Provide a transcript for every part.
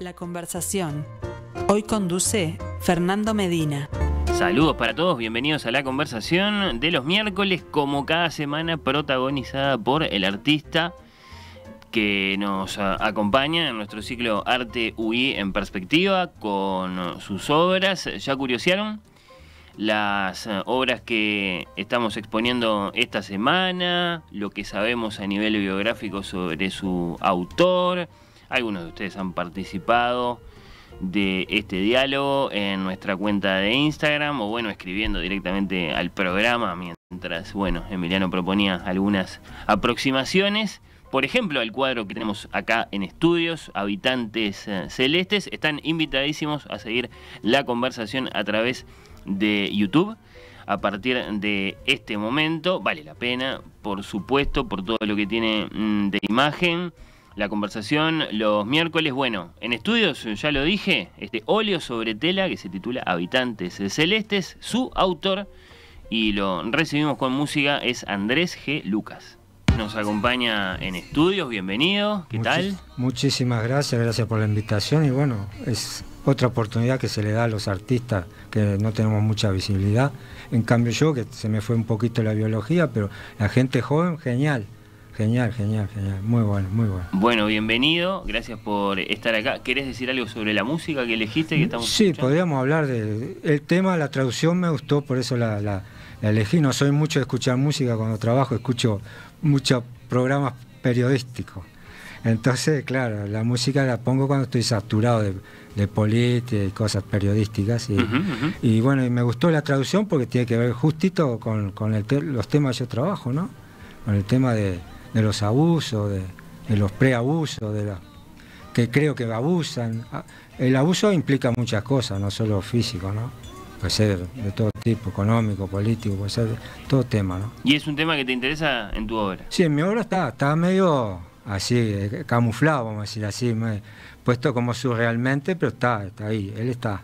La conversación. Hoy conduce Fernando Medina. Saludos para todos, bienvenidos a la conversación de los miércoles, como cada semana protagonizada por el artista que nos acompaña en nuestro ciclo Arte UI en perspectiva con sus obras. ¿Ya curiosearon? las eh, obras que estamos exponiendo esta semana, lo que sabemos a nivel biográfico sobre su autor, algunos de ustedes han participado de este diálogo en nuestra cuenta de Instagram o bueno, escribiendo directamente al programa mientras, bueno, Emiliano proponía algunas aproximaciones. Por ejemplo, al cuadro que tenemos acá en estudios, Habitantes eh, Celestes, están invitadísimos a seguir la conversación a través de YouTube a partir de este momento. Vale la pena, por supuesto, por todo lo que tiene mm, de imagen. La conversación los miércoles, bueno, en estudios, eh, ya lo dije, este óleo sobre tela que se titula Habitantes Celestes, su autor, y lo recibimos con música, es Andrés G. Lucas. Nos acompaña en estudios, bienvenido, ¿qué tal? Muchísimas gracias, gracias por la invitación y bueno, es otra oportunidad que se le da a los artistas que no tenemos mucha visibilidad. En cambio yo, que se me fue un poquito la biología, pero la gente joven, genial. Genial, genial, genial. Muy bueno, muy bueno. Bueno, bienvenido. Gracias por estar acá. ¿Querés decir algo sobre la música que elegiste? sí, podríamos hablar del el tema, la traducción me gustó, por eso la, elegí. No soy mucho de escuchar música cuando trabajo, escucho muchos programas periodísticos. Entonces, claro, la música la pongo cuando estoy saturado de, de política y cosas periodísticas. Y, bueno, me gustó la traducción porque tiene que ver justito con, los temas que yo trabajo, ¿no? Con el tema de, de los abusos, de, los preabusos, de la, que creo que abusan. Ah, el abuso implica muchas cosas, no solo físico, ¿no? Puede ser de todo tipo, económico, político, puede ser de todo tema, ¿no? ¿Y es un tema que te interesa en tu obra? Sí, en mi obra está, está medio así, eh, camuflado, vamos a decir así, puesto como surrealmente, pero está, está ahí, él está.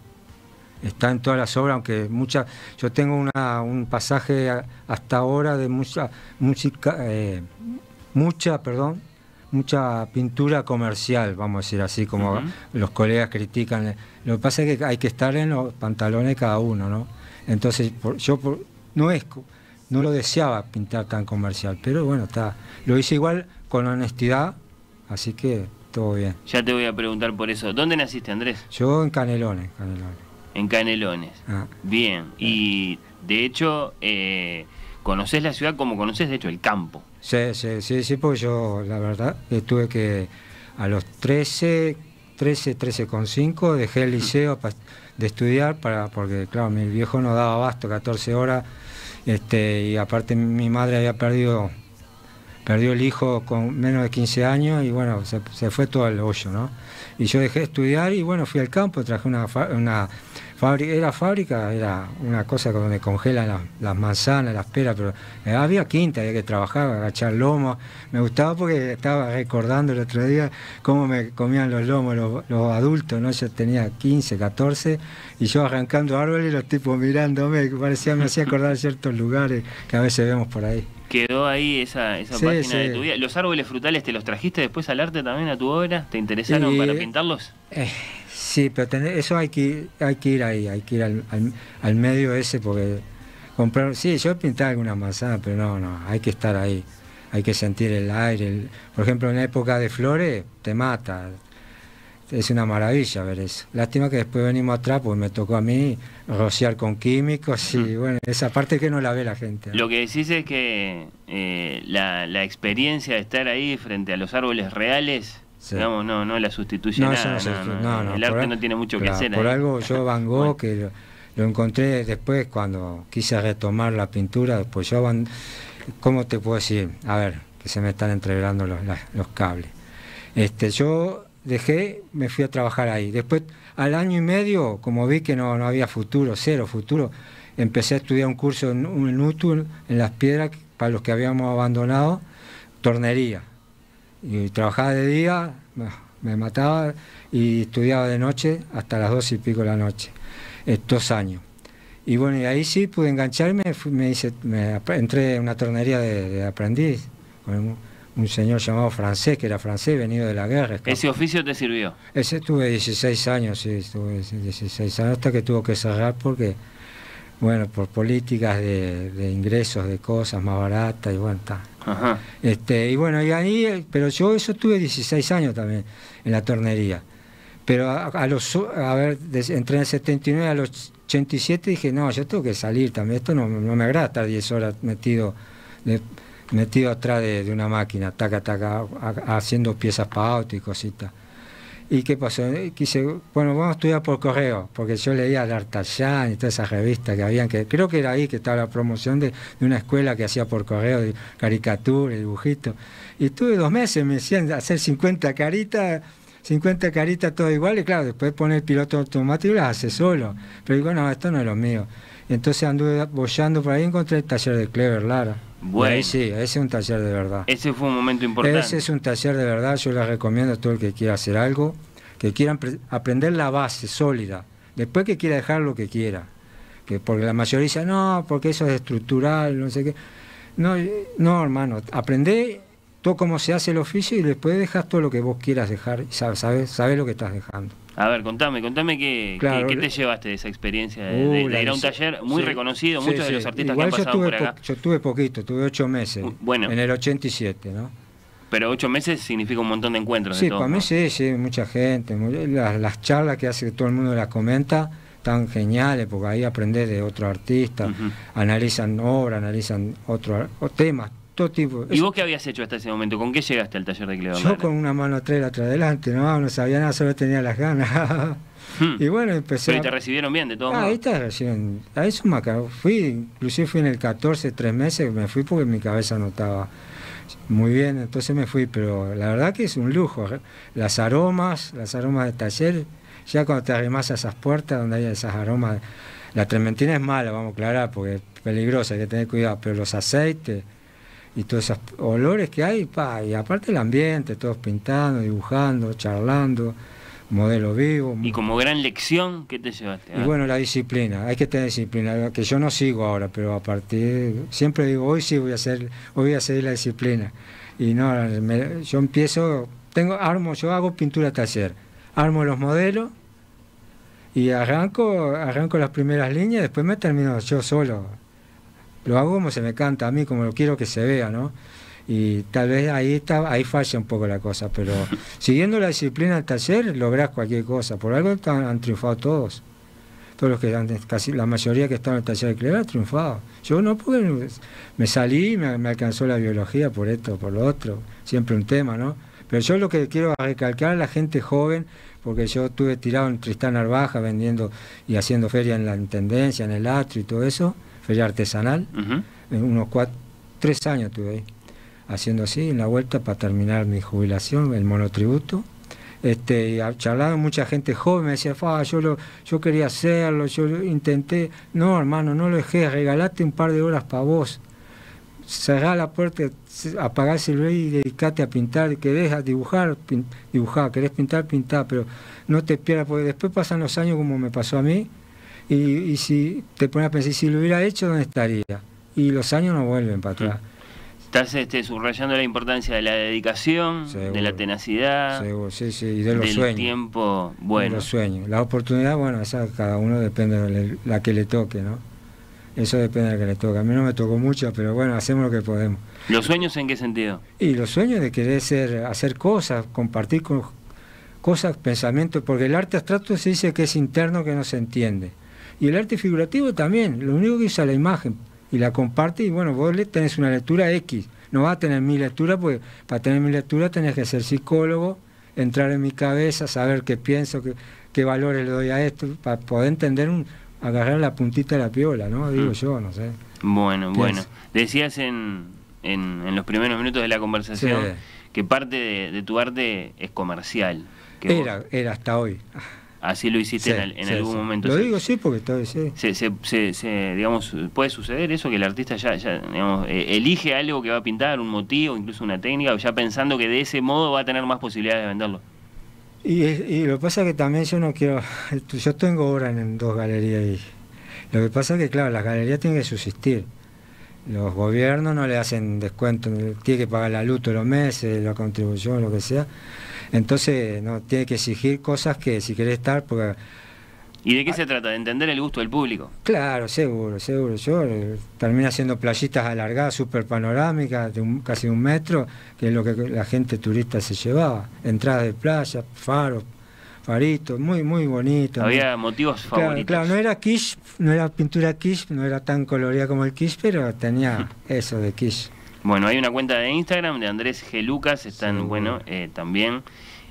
Está en todas las obras, aunque muchas. Yo tengo una, un pasaje hasta ahora de mucha música. Eh, mucha, perdón, mucha pintura comercial, vamos a decir así, como los colegas critican. Lo que pasa es que hay que estar en los pantalones cada uno, ¿no? Entonces, yo no no lo deseaba pintar tan comercial, pero bueno, está. Lo hice igual con honestidad, así que todo bien. Ya te voy a preguntar por eso. ¿Dónde naciste, Andrés? Yo en Canelones, En Canelones. Ah. Bien. Y de hecho, eh, conoces la ciudad como conoces, de hecho, el campo. Sí, sí, sí, sí, porque yo la verdad tuve que a los 13, 13, 13,5 dejé el mm. liceo de estudiar para porque claro, mi viejo no daba abasto, 14 horas, este, y aparte mi madre había perdido perdió el hijo con menos de 15 años y bueno, se, fue todo el hoyo, ¿no? Y yo dejé de estudiar y bueno, fui al campo, traje una, una era fábrica, era una cosa donde congelan las, manzanas, las peras, pero eh, había quinta, había que trabajar, agachar lomos. Me gustaba porque estaba recordando el otro día cómo me comían los lomos los, adultos, ¿no? Yo tenía 15, 14 y yo arrancando árboles y los tipos mirándome, que parecía, me hacía acordar ciertos lugares que a veces vemos por ahí. Quedó ahí esa, esa página de tu vida. ¿Los árboles frutales te los trajiste después al arte también, a tu obra? ¿Te interesaron para pintarlos? Eh, Sí, pero eso hay que, hay que ir ahí, hay que ir al, medio ese porque comprar, sí, yo pintado algunas manzanas, pero no, no, hay que estar ahí, hay que sentir el aire. por ejemplo, en la época de flores te mata, es una maravilla ver eso. Lástima que después venimos atrás, pues me tocó a mí rociar con químicos y bueno, esa parte que no la ve la gente. Lo que decís es que eh, la, la experiencia de estar ahí frente a los árboles reales no, no, no la sustitución no, No, el arte no tiene mucho que hacer. Por algo yo Van Gogh, que lo, encontré después cuando quise retomar la pintura, después pues yo Van... ¿Cómo te puedo decir? A ver, que se me están entregando los, cables. Este, yo dejé, me fui a trabajar ahí. Después, al año y medio, como vi que no, no había futuro, cero futuro, empecé a estudiar un curso en, un en Las Piedras para los que habíamos abandonado tornería. Y trabajaba de día, me mataba y estudiaba de noche hasta las dos y pico de la noche, dos años. Y bueno, y ahí sí pude engancharme, me hice, me, entré en una tornería de, aprendiz con un, señor llamado francés, que era francés, venido de la guerra. ¿Ese oficio te sirvió? Ese estuve 16 años, sí, estuve 16 años hasta que tuvo que cerrar porque bueno, por políticas de, ingresos, de cosas más baratas, y bueno, está. Este, y bueno, y ahí, eh, pero yo eso tuve 16 años también en la tornería. Pero a, los, a ver, entré en el 79, a los 87 dije, no, yo tengo que salir también, esto no, me agrada estar 10 horas metido, metido atrás de, una máquina, taca, taca, haciendo piezas para auto y cositas. ¿Y qué pasó? Quise, bueno, vamos a estudiar por correo, porque yo leía D'Artagnan y todas esas revistas que habían, que creo que era ahí que estaba la promoción de, una escuela que hacía por correo, de caricatura, dibujitos. Y estuve dos meses, me decían hacer 50 caritas, 50 caritas todo igual, y claro, después poner piloto automático y las hace solo. Pero digo, no, esto no es lo mío. Entonces anduve bollando por ahí encontré el taller de Clever Lara. Bueno. sí, ese es un taller de verdad. Ese fue un momento importante. Ese es un taller de verdad, yo lo recomiendo a todo el que quiera hacer algo, que quiera aprender la base sólida, después que quiera dejar lo que quiera. Que porque la mayoría dice, no, porque eso es estructural, no sé qué. No, eh, no hermano, aprende todo cómo se hace el oficio y después dejas todo lo que vos quieras dejar, y sabes, sabes lo que estás dejando. A ver, contame, contame qué, te llevaste de esa experiencia de, uh, ir a un taller muy reconocido, muchos de los artistas que han pasado por acá. Yo tuve poquito, tuve ocho meses, bueno. en el 87, ¿no? Pero ocho meses significa un montón de encuentros. Sí, para mí sí, sí, mucha gente. Las, charlas que hace todo el mundo las comenta, tan geniales, porque ahí aprendes de otro artista, analizan obra, analizan otros temas tipo. ¿Y vos qué habías hecho hasta ese momento? ¿Con qué llegaste al taller de Cleo? Yo con una mano atrás la otra adelante, no, no sabía nada, solo tenía las ganas. Hmm. Y bueno, empecé. ¿Y te recibieron bien, de todos ah, modos. Ahí te recibieron. Ahí es Fui, inclusive fui en el 14, tres meses, me fui porque mi cabeza no estaba muy bien, entonces me fui, pero la verdad que es un lujo. ¿eh? Las aromas, las aromas del taller, ya cuando te arrimas a esas puertas donde hay esas aromas, la trementina es mala, vamos a aclarar, porque es peligrosa, hay que tener cuidado, pero los aceites, y todos esos olores que hay, pa, y aparte el ambiente, todos pintando, dibujando, charlando, modelo vivo. Y como gran lección, ¿qué te llevaste? Y bueno, la disciplina, hay que tener disciplina, que yo no sigo ahora, pero a partir, siempre digo, hoy sí voy a hacer, hoy voy a seguir la disciplina. Y no, yo empiezo, tengo, armo, yo hago pintura taller, armo los modelos y arranco, arranco las primeras líneas, después me termino yo solo lo hago como se me canta a mí, como lo quiero que se vea, ¿no? Y tal vez ahí, está, ahí falla un poco la cosa, pero siguiendo la disciplina del taller lográs cualquier cosa. Por algo han, triunfado todos. Todos los que han, casi la mayoría que están en el taller de crear han triunfado. Yo no, pude, me salí, me, alcanzó la biología por esto, por lo otro. Siempre un tema, ¿no? Pero yo lo que quiero recalcar a la gente joven, porque yo estuve tirado en Tristán Arbaja vendiendo y haciendo feria en la intendencia, en el Astro y todo eso feria artesanal. en Unos cuatro, tres años tuve ahí, haciendo así, en la vuelta para terminar mi jubilación, el monotributo. Este, y charlado mucha gente joven me decía, fa yo, lo, yo quería hacerlo, yo intenté. No, hermano, no lo dejé, regalate un par de horas para vos. Cerrá la puerta, apagá el rey y dedicate a pintar. Querés dibujar, dibujar. Querés pintar, pintar. Pero no te pierdas, porque después pasan los años como me pasó a mí y, si te pones a pensar, si lo hubiera hecho, ¿dónde estaría? Y los años no vuelven para atrás. Estás este, subrayando la importancia de la dedicación, de la tenacidad, Y de los sueños. tiempo bueno. los sueños. La oportunidad, bueno, esa cada uno depende de la que le toque, ¿no? Eso depende de la que le toque. A mí no me tocó mucho, pero bueno, hacemos lo que podemos. ¿Los sueños en qué sentido? Y los sueños de querer ser, hacer cosas, compartir cosas, pensamientos, porque el arte abstracto se dice que es interno, que no se entiende. Y el arte figurativo también, lo único que usa la imagen y la comparte y bueno, vos le tenés una lectura X. No vas a tener mi lectura, pues para tener mi lectura tenés que ser psicólogo, entrar en mi cabeza, saber qué pienso, qué, qué valores le doy a esto, para poder entender, un, agarrar la puntita de la piola, ¿no? Digo mm. yo, no sé. Bueno, bueno. Decías en, en, los primeros minutos de la conversación que parte de, tu arte es comercial. era, era hasta hoy así lo hiciste en, algún momento. Lo digo sí porque está sí. Se, se, digamos, puede suceder eso que el artista ya, ya eh, elige algo que va a pintar, un motivo, incluso una técnica, ya pensando que de ese modo va a tener más posibilidades de venderlo. Y, y lo que pasa es que también yo no quiero, yo tengo obra en dos galerías y lo que pasa es que claro, las galerías tienen que subsistir. Los gobiernos no le hacen descuento, tiene que pagar la luz todos los meses, la contribución, lo que sea. Entonces, no, tiene que exigir cosas que si quiere estar, porque... ¿Y de qué se trata? ¿De entender el gusto del público? Claro, seguro, seguro. Yo eh, termina haciendo playitas alargadas, súper panorámicas, de casi un metro, que es lo que la gente turista se llevaba. Entradas de playa, faros, faritos, muy, muy bonito. Había motivos favoritos. Claro, no era quiche, no era pintura quiche, no era tan colorida como el quiche, pero tenía eso de quiche. Bueno, hay una cuenta de Instagram de Andrés G. Lucas, están, bueno, eh, también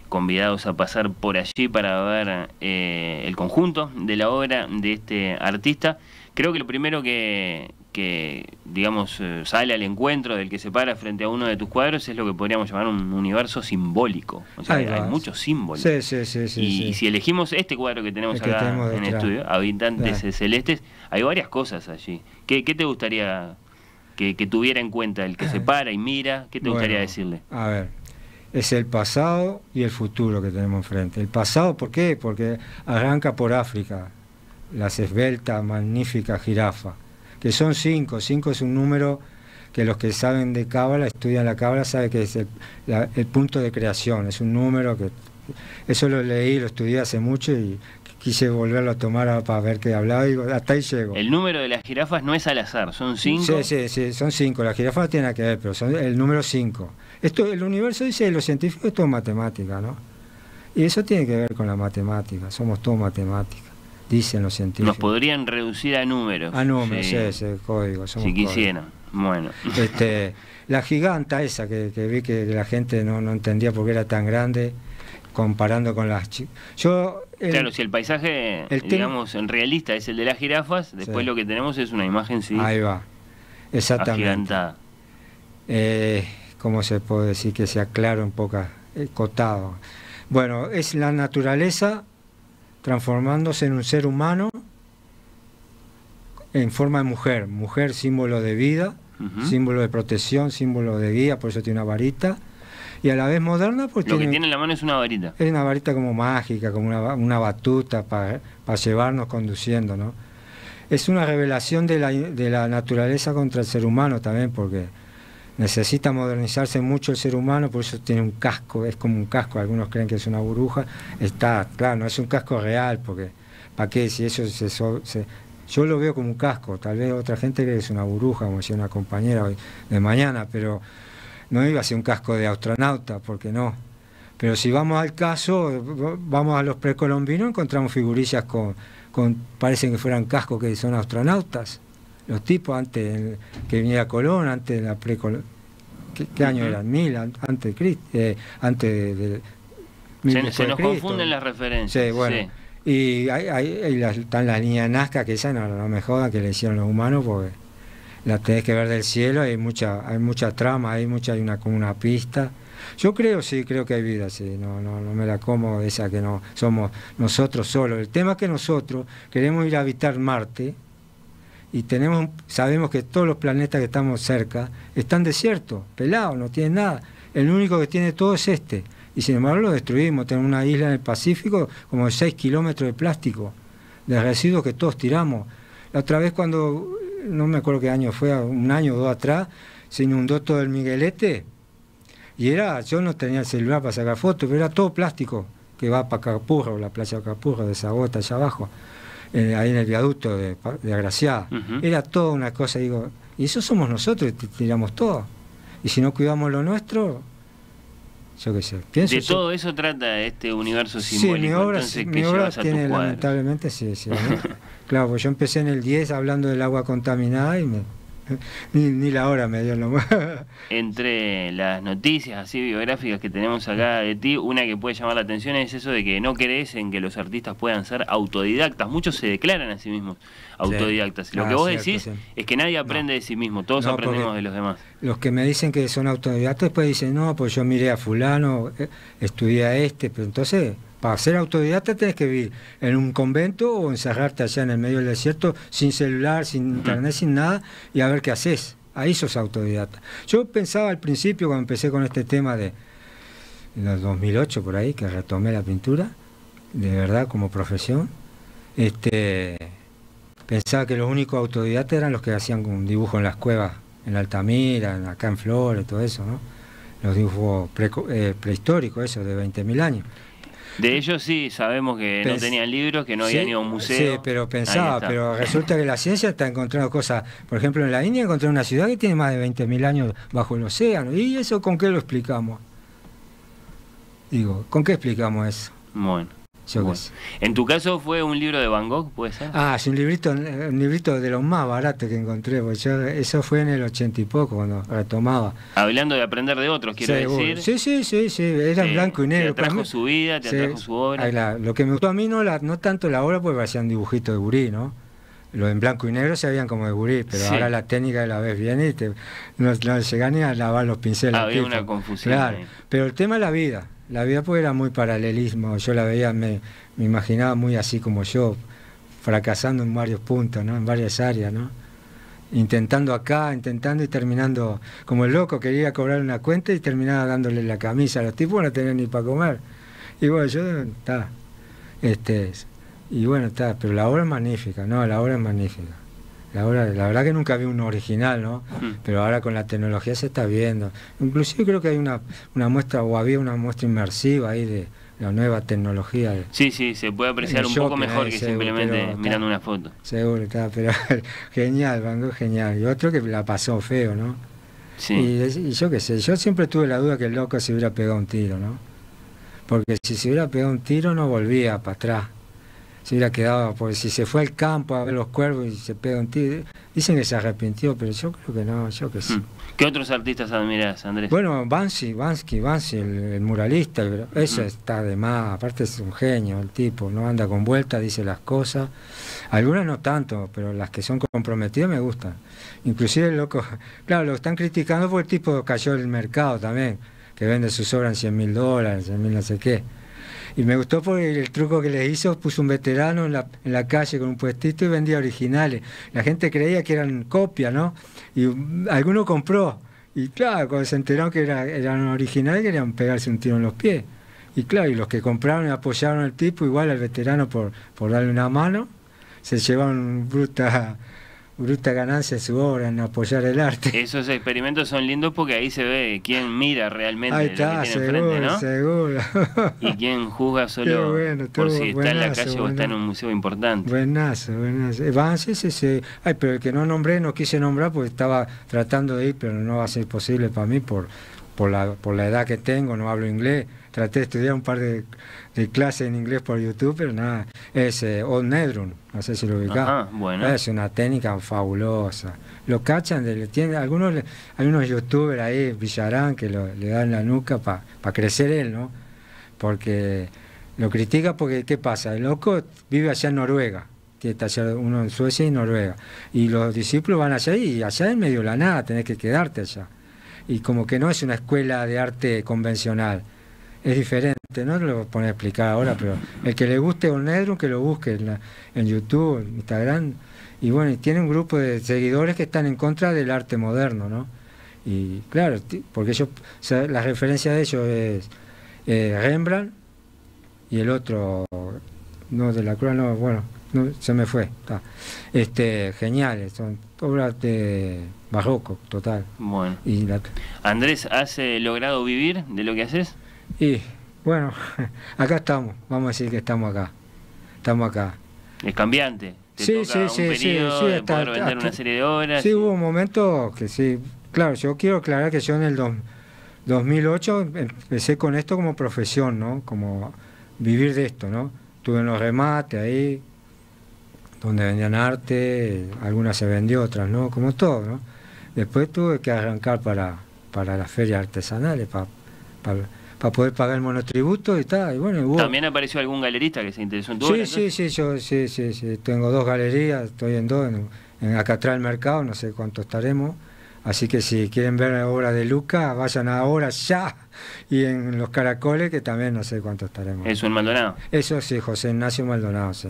convidados a pasar por allí para ver eh, el conjunto de la obra de este artista. Creo que lo primero que, que digamos, eh, sale al encuentro del que se para frente a uno de tus cuadros es lo que podríamos llamar un universo simbólico. O sea, hay muchos símbolos. Sí, sí, sí, y, si elegimos este cuadro que tenemos acá en el estudio, Habitantes Celestes, hay varias cosas allí. ¿Qué, qué te gustaría que, tuviera en cuenta el que se ah. para y mira? ¿Qué te gustaría decirle? A ver, es el pasado y el futuro que tenemos enfrente. El pasado, ¿por qué? Porque arranca por África, las esbeltas, magníficas jirafa, que son cinco. Cinco es un número que los que saben de cábala, estudian la cábala, saben que es el, punto de creación, es un número que... Eso lo leí, lo estudié hace mucho y quise volverlo a tomar para ver qué hablaba y hasta ahí llego. El número de las jirafas no es al azar, son cinco. Sí, sí, sí son cinco. Las jirafas tienen que ver, pero son el número cinco. Esto, el universo dice, los científicos, esto es matemática, ¿no? Y eso tiene que ver con la matemática, somos todos matemáticas, dicen los científicos. Nos podrían reducir a números. A números, ese código. si quisieran, bueno. Este, la giganta esa que, vi que la gente no, no entendía por qué era tan grande comparando con las yo claro si el paisaje digamos en realista es el de las jirafas después lo que tenemos es una imagen sí ahí va exactamente eh, cómo se puede decir que sea claro en pocas eh, cotado bueno es la naturaleza transformándose en un ser humano en forma de mujer mujer símbolo de vida símbolo de protección símbolo de guía por eso tiene una varita y a la vez moderna. porque... Lo que tiene en la mano es una varita. Es una varita como mágica, como una, una batuta para, para llevarnos conduciendo, ¿no? Es una revelación de la, de la naturaleza contra el ser humano también, porque necesita modernizarse mucho el ser humano, por eso tiene un casco, es como un casco, algunos creen que es una burbuja, está, claro, no es un casco real, porque ¿para qué? Si eso se, se, yo lo veo como un casco, tal vez otra gente cree que es una burbuja, como decía una compañera hoy de mañana, pero no iba a ser un casco de astronauta, porque no. Pero si vamos al caso, vamos a los precolombinos, encontramos figurillas con, con parecen que fueran cascos que son astronautas. Los tipos antes que viniera Colón, antes de la precolombina... ¿Qué, año eran? Mil, antes de Cristo. Eh, antes de, se, nos confunden las referencias. Sí, bueno. Y ahí están las líneas Nazca, que esas no, no me jodan que le hicieron los humanos, porque la tenés que ver del cielo, hay mucha, hay mucha trama, hay mucha, hay una como una pista. Yo creo, sí, creo que hay vida, sí, no, no, no me la como esa que no somos nosotros solos. El tema es que nosotros queremos ir a habitar Marte y tenemos, sabemos que todos los planetas que estamos cerca están desiertos, pelados, no tienen nada. El único que tiene todo es este. Y sin embargo lo destruimos, tenemos una isla en el Pacífico como de 6 kilómetros de plástico, de residuos que todos tiramos. La otra vez cuando no me acuerdo qué año fue, un año o dos atrás, se inundó todo el Miguelete. Y era, yo no tenía el celular para sacar fotos, pero era todo plástico, que va para Capurro, la playa de Capurro, de bota allá abajo, eh, ahí en el viaducto de, de Agraciada. Era toda una cosa, digo, y eso somos nosotros, tiramos todo. Y si no cuidamos lo nuestro, yo qué sé. Pienso de todo eso trata este universo simbólico. Sí, mi obra, sí, mi obra tiene, lamentablemente, sí, sí. Claro, pues yo empecé en el 10 hablando del agua contaminada y ni, la hora me dio lo más. Entre las noticias así biográficas que tenemos acá de ti, una que puede llamar la atención es eso de que no crees en que los artistas puedan ser autodidactas. Muchos se declaran a sí mismos autodidactas. Lo ah, que vos decís es que nadie aprende de sí mismo, todos aprendemos de los demás. Los que me dicen que son autodidactas después dicen, no, pues yo miré a fulano, eh, estudié a este, pero entonces para ser autodidacta tenés que vivir en un convento o encerrarte allá en el medio del desierto sin celular, sin internet, sin nada y a ver qué haces. Ahí sos autodidacta. Yo pensaba al principio cuando empecé con este tema de los 2008 por ahí que retomé la pintura de verdad como profesión. Este, pensaba que los únicos autodidactas eran los que hacían un dibujo en las cuevas en Altamira, acá en Flores, todo eso, Los dibujos eh, prehistóricos, eso, de 20.000 años. De ellos sí, sabemos que no tenían libros, que no había un museo. Sí, pero pensaba, pero resulta que la ciencia está encontrando cosas. Por ejemplo, en la India encontraron una ciudad que tiene más de 20.000 años bajo el océano. ¿Y eso con qué lo explicamos? Digo, ¿con qué explicamos eso? Bueno. En tu caso fue un libro de Van Gogh, ¿puede ser? Ah, es un librito, un librito de los más baratos que encontré, pues yo, eso fue en el ochenta y poco cuando retomaba. Hablando de aprender de otros, quiero decir. Sí, sí, sí, sí, era en blanco y negro. Te atrajo su vida, te atrajo su obra. lo que me gustó a mí no, la, no tanto la obra, porque hacían dibujitos de gurí, ¿no? Los en blanco y negro se habían como de gurí, pero ahora la técnica de la vez viene y te, no, llegan ni a lavar los pinceles. Había una confusión. pero el tema es la vida la vida pues era muy paralelismo, yo la veía, me, imaginaba muy así como yo, fracasando en varios puntos, ¿no? en varias áreas, ¿no? intentando acá, intentando y terminando como el loco, quería cobrar una cuenta y terminaba dándole la camisa a los tipos, no tenían ni para comer. Y bueno, yo, está, este, y bueno, está, pero la obra es magnífica, ¿no? La obra es magnífica la verdad que nunca había uno original, ¿no? Pero ahora con la tecnología se está viendo. Inclusive creo que hay una, una muestra, o había una muestra inmersiva ahí de la nueva tecnología. sí, sí, se puede apreciar un poco mejor eh, que simplemente mirando una foto. Seguro, está, pero genial, Van genial. Y otro que la pasó feo, ¿no? Sí. Y, y yo qué sé, yo siempre tuve la duda que el loco se hubiera pegado un tiro, ¿no? Porque si se hubiera pegado un tiro no volvía para atrás se hubiera quedado, porque si se fue al campo a ver los cuervos y se pega un tiro, dicen que se arrepintió, pero yo creo que no, yo que sí. Hmm. ¿Qué otros artistas admiras Andrés? Bueno, Bansi, Bansky, Bansi, el, muralista, eso hmm. está de más, aparte es un genio el tipo, no anda con vueltas, dice las cosas, algunas no tanto, pero las que son comprometidas me gustan. Inclusive el loco, claro, lo están criticando porque el tipo cayó el mercado también, que vende sus obras en 100 mil dólares, en mil no sé qué y me gustó por el truco que les hizo, puso un veterano en la, en la calle con un puestito y vendía originales. La gente creía que eran copias, ¿no? Y mm, alguno compró. Y claro, cuando se enteraron que eran originales, querían pegarse un tiro en los pies. Y claro, y los que compraron y apoyaron al tipo, igual al veterano por, por darle una mano, se llevaron bruta bruta ganancia su obra en apoyar el arte. Esos experimentos son lindos porque ahí se ve quién mira realmente tiene ¿no? seguro. y quién juzga solo por si está en la calle o está en un museo importante. Buenazo, buenazo. Eh, sí, eh, ay, pero el que no nombré, no quise nombrar porque estaba tratando de ir, pero no va a ser posible para mí por por la, por la edad que tengo, no hablo inglés. Traté de estudiar un par de, clase en inglés por YouTube, pero nada, es eh, Old no sé si lo ubicás. Bueno. Es una técnica fabulosa. Lo cachan, de, tiene, algunos, hay unos youtubers ahí, Villarán, que le dan la nuca para crecer él, ¿no? Porque lo critica porque, ¿qué pasa? El loco vive allá en Noruega, tiene taller uno en Suecia y Noruega, y los discípulos van allá y allá en medio de la nada, tenés que quedarte allá. Y como que no es una escuela de arte convencional es diferente, no lo voy a poner a explicar ahora, pero el que le guste un negro, que lo busque en, en YouTube, en Instagram. Y bueno, tiene un grupo de seguidores que están en contra del arte moderno, ¿no? Y claro, porque ellos, la referencia de ellos es eh, Rembrandt y el otro, no, de la cruz, no, bueno, no, se me fue. Está. Este, geniales, son obras de barroco, total. Bueno. Andrés, ¿has eh, logrado vivir de lo que haces? Y bueno, acá estamos, vamos a decir que estamos acá. Estamos acá. Es cambiante. Te sí, toca sí, un sí, sí, sí, una serie de horas. Sí, hubo un momento que sí. Claro, yo quiero aclarar que yo en el 2008 empecé con esto como profesión, ¿no? Como vivir de esto, ¿no? Tuve unos los remates ahí, donde vendían arte, algunas se vendió, otras no, como todo, ¿no? Después tuve que arrancar para, para las ferias artesanales, para, para para poder pagar el monotributo y tal. Y bueno, También apareció algún galerista que se interesó en tu sí, Sí, sí, sí, sí, tengo dos galerías, estoy en dos, en, en acá mercado, no sé cuánto estaremos. Así que si quieren ver la obra de Luca, vayan ahora ya. Y en Los Caracoles, que también no sé cuánto estaremos. Es un Maldonado. Eso sí, José Ignacio Maldonado, sí.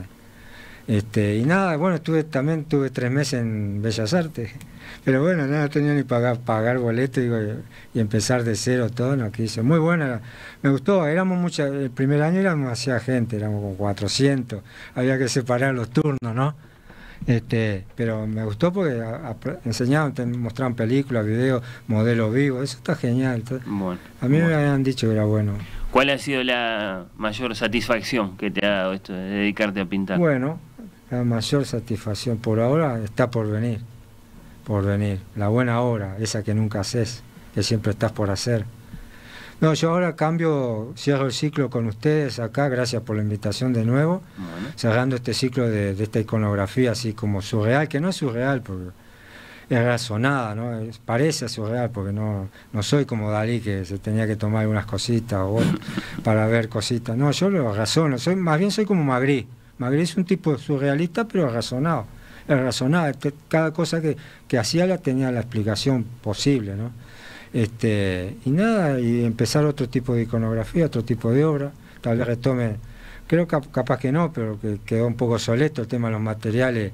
Este, y nada, bueno, estuve también tuve tres meses en Bellas Artes, pero bueno, nada, tenía ni pagar, pagar boleto y empezar de cero todo, no quise. Muy buena, me gustó, éramos mucha, el primer año éramos demasiada gente, éramos como 400, había que separar los turnos, ¿no? Este, pero me gustó porque enseñaban, te mostraban películas, videos, modelos vivos, eso está genial. a mí me habían dicho que era bueno. ¿Cuál ha sido la mayor satisfacción que te ha dado esto de dedicarte a pintar? Bueno, la mayor satisfacción por ahora está por venir, por venir. La buena hora esa que nunca haces, que siempre estás por hacer. No, yo ahora cambio, cierro el ciclo con ustedes acá, gracias por la invitación de nuevo, cerrando este ciclo de, esta iconografía así como surreal, que no es surreal porque es razonada, ¿no? parece surreal porque no, no soy como Dalí que se tenía que tomar unas cositas o para ver cositas, no, yo lo razono, soy, más bien soy como Magritte Magritte es un tipo surrealista, pero razonado. Eh, razonado. Este, cada cosa que, hacía la tenía la explicación posible, ¿no? Este, y nada, y empezar otro tipo de iconografía, otro tipo de obra. Tal vez retome, creo que capaz que no, pero que quedó un poco soleto el tema de los materiales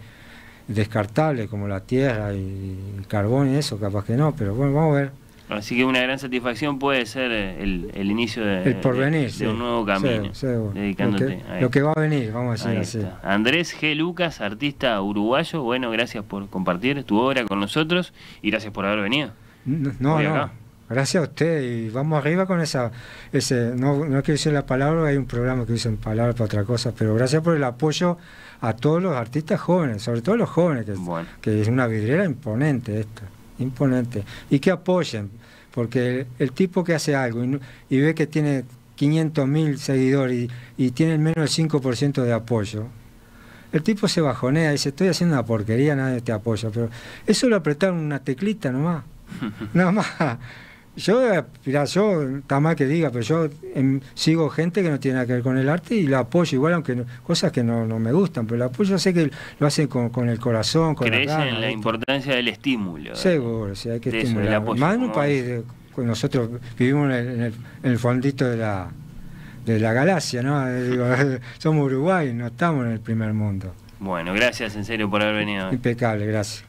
descartables como la tierra y el carbón y eso, capaz que no, pero bueno, vamos a ver. Así que una gran satisfacción puede ser eh, el, el inicio de, de, un nuevo camino. dedicándote lo que, va a venir, vamos a decir así. Andrés G. Lucas, artista uruguayo. Bueno, gracias por compartir tu obra con nosotros y gracias por haber venido. No, no. Gracias a usted y vamos arriba con esa. ese No, no quiero decir la palabra, hay un programa que dicen palabras para otra cosa, pero gracias por el apoyo a todos los artistas jóvenes, sobre todo los jóvenes, que, que es una vidriera imponente esto imponente. Y que apoyen, porque el, tipo que hace algo y, ve que tiene 500 mil seguidores y, tiene menos del 5% de apoyo, el tipo se bajonea y dice, estoy haciendo una porquería, nadie te apoya. Pero eso lo apretaron una teclita nomás. Nada más yo, eh, yo, está mal que diga, pero yo em, sigo gente que no tiene nada que ver con el arte y la apoyo igual, aunque cosas que no, me gustan, pero la apoyo, sé que lo hacen con, el corazón, con Crees en la importancia del estímulo. ¿eh? Seguro, sí, hay que Más en un país, nosotros vivimos en el, fondito de la, de la galaxia, ¿no? Eh, somos Uruguay, no estamos en el primer mundo. Bueno, gracias en serio por haber venido. Impecable, gracias.